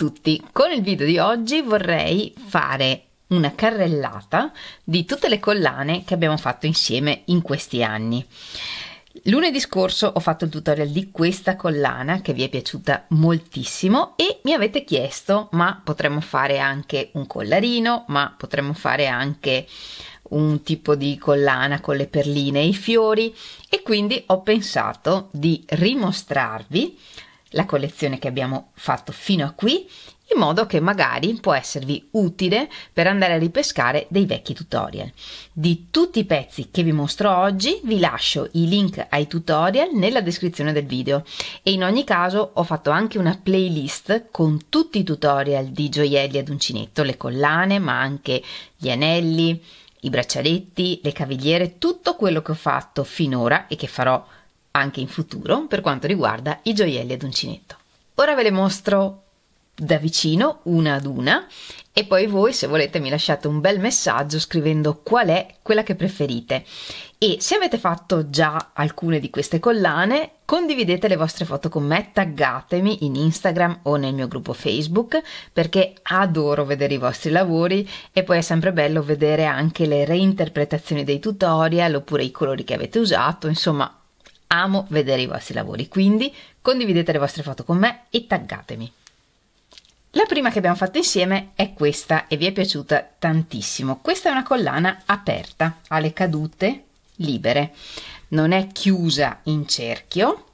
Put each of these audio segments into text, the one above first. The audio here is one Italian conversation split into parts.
tutti, con il video di oggi vorrei fare una carrellata di tutte le collane che abbiamo fatto insieme in questi anni. Lunedì scorso ho fatto il tutorial di questa collana che vi è piaciuta moltissimo e mi avete chiesto ma potremmo fare anche un collarino, ma potremmo fare anche un tipo di collana con le perline e i fiori e quindi ho pensato di rimostrarvi la collezione che abbiamo fatto fino a qui, in modo che magari può esservi utile per andare a ripescare dei vecchi tutorial. Di tutti i pezzi che vi mostro oggi vi lascio i link ai tutorial nella descrizione del video e in ogni caso ho fatto anche una playlist con tutti i tutorial di gioielli ad uncinetto, le collane ma anche gli anelli, i braccialetti, le cavigliere, tutto quello che ho fatto finora e che farò anche in futuro per quanto riguarda i gioielli ad uncinetto. Ora ve le mostro da vicino una ad una e poi voi se volete mi lasciate un bel messaggio scrivendo qual è quella che preferite e se avete fatto già alcune di queste collane condividete le vostre foto con me taggatemi in Instagram o nel mio gruppo Facebook perché adoro vedere i vostri lavori e poi è sempre bello vedere anche le reinterpretazioni dei tutorial oppure i colori che avete usato insomma Amo vedere i vostri lavori, quindi condividete le vostre foto con me e taggatemi. La prima che abbiamo fatto insieme è questa e vi è piaciuta tantissimo. Questa è una collana aperta, ha le cadute libere, non è chiusa in cerchio,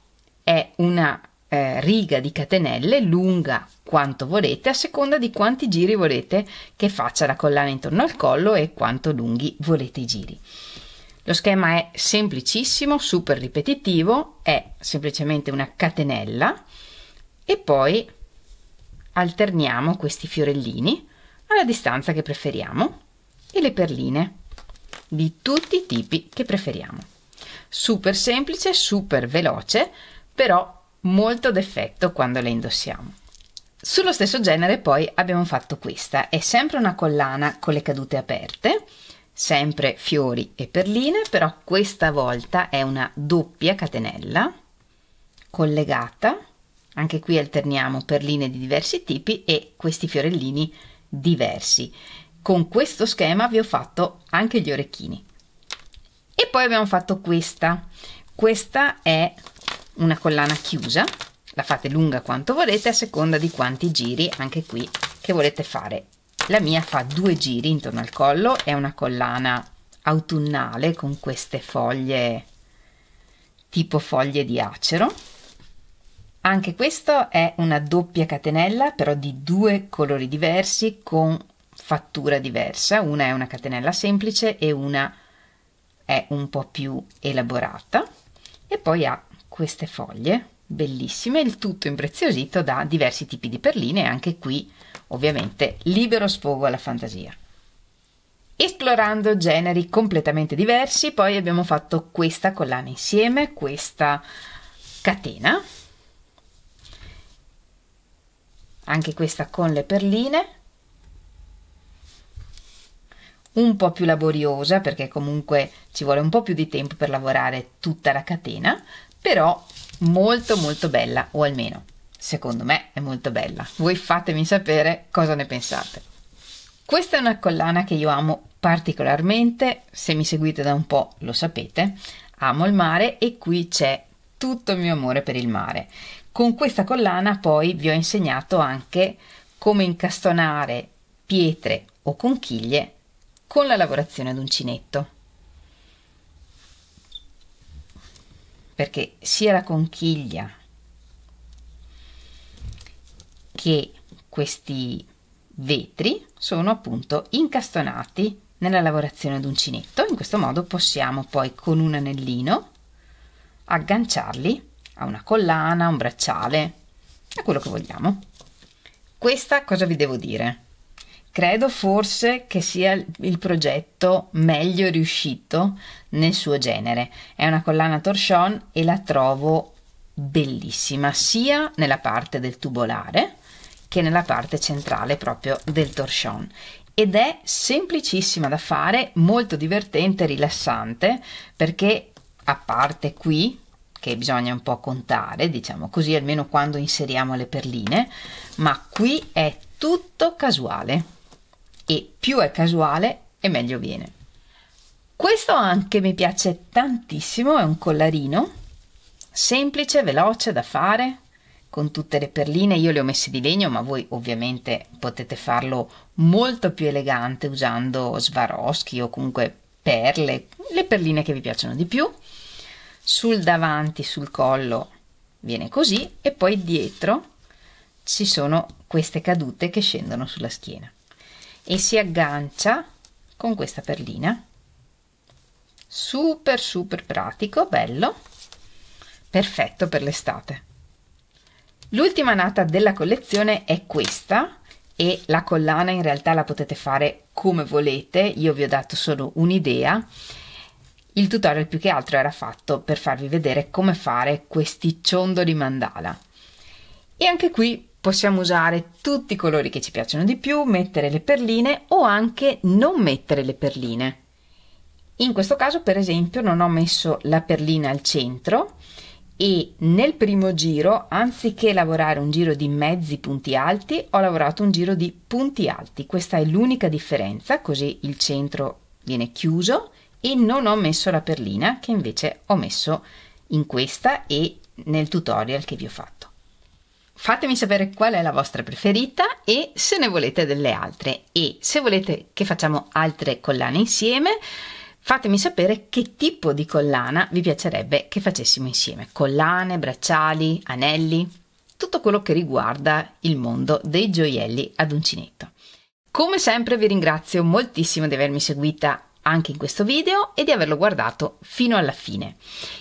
è una eh, riga di catenelle lunga quanto volete a seconda di quanti giri volete che faccia la collana intorno al collo e quanto lunghi volete i giri. Lo schema è semplicissimo, super ripetitivo, è semplicemente una catenella e poi alterniamo questi fiorellini alla distanza che preferiamo e le perline di tutti i tipi che preferiamo. Super semplice, super veloce, però molto d'effetto quando le indossiamo. Sullo stesso genere poi abbiamo fatto questa, è sempre una collana con le cadute aperte, sempre fiori e perline, però questa volta è una doppia catenella collegata, anche qui alterniamo perline di diversi tipi e questi fiorellini diversi. Con questo schema vi ho fatto anche gli orecchini. E poi abbiamo fatto questa. Questa è una collana chiusa, la fate lunga quanto volete a seconda di quanti giri anche qui che volete fare la mia fa due giri intorno al collo, è una collana autunnale con queste foglie tipo foglie di acero. Anche questa è una doppia catenella però di due colori diversi con fattura diversa, una è una catenella semplice e una è un po' più elaborata e poi ha queste foglie bellissime, il tutto impreziosito da diversi tipi di perline e anche qui ovviamente libero sfogo alla fantasia. Esplorando generi completamente diversi, poi abbiamo fatto questa collana insieme, questa catena, anche questa con le perline, un po' più laboriosa perché comunque ci vuole un po' più di tempo per lavorare tutta la catena, però molto molto bella, o almeno secondo me è molto bella. Voi fatemi sapere cosa ne pensate. Questa è una collana che io amo particolarmente, se mi seguite da un po' lo sapete, amo il mare e qui c'è tutto il mio amore per il mare. Con questa collana poi vi ho insegnato anche come incastonare pietre o conchiglie con la lavorazione ad uncinetto. perché sia la conchiglia che questi vetri sono appunto incastonati nella lavorazione d'uncinetto. In questo modo possiamo poi con un anellino agganciarli a una collana, a un bracciale, a quello che vogliamo. Questa cosa vi devo dire? Credo forse che sia il progetto meglio riuscito nel suo genere. È una collana torchon e la trovo bellissima, sia nella parte del tubolare che nella parte centrale proprio del torchon. Ed è semplicissima da fare, molto divertente e rilassante, perché a parte qui che bisogna un po' contare, diciamo così, almeno quando inseriamo le perline, ma qui è tutto casuale e più è casuale e meglio viene. Questo anche mi piace tantissimo, è un collarino, semplice, veloce da fare, con tutte le perline, io le ho messe di legno, ma voi ovviamente potete farlo molto più elegante usando svaroschi o comunque perle, le perline che vi piacciono di più. Sul davanti, sul collo viene così e poi dietro ci sono queste cadute che scendono sulla schiena e si aggancia con questa perlina super super pratico bello perfetto per l'estate l'ultima nata della collezione è questa e la collana in realtà la potete fare come volete io vi ho dato solo un'idea il tutorial più che altro era fatto per farvi vedere come fare questi ciondoli mandala e anche qui Possiamo usare tutti i colori che ci piacciono di più, mettere le perline o anche non mettere le perline. In questo caso, per esempio, non ho messo la perlina al centro e nel primo giro, anziché lavorare un giro di mezzi punti alti, ho lavorato un giro di punti alti. Questa è l'unica differenza, così il centro viene chiuso e non ho messo la perlina che invece ho messo in questa e nel tutorial che vi ho fatto. Fatemi sapere qual è la vostra preferita e se ne volete delle altre e se volete che facciamo altre collane insieme fatemi sapere che tipo di collana vi piacerebbe che facessimo insieme, collane, bracciali, anelli, tutto quello che riguarda il mondo dei gioielli ad uncinetto. Come sempre vi ringrazio moltissimo di avermi seguita anche in questo video e di averlo guardato fino alla fine.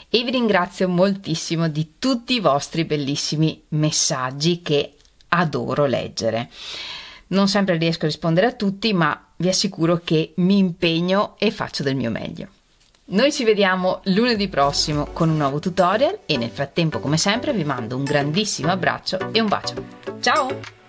E vi ringrazio moltissimo di tutti i vostri bellissimi messaggi che adoro leggere. Non sempre riesco a rispondere a tutti, ma vi assicuro che mi impegno e faccio del mio meglio. Noi ci vediamo lunedì prossimo con un nuovo tutorial e nel frattempo come sempre vi mando un grandissimo abbraccio e un bacio. Ciao!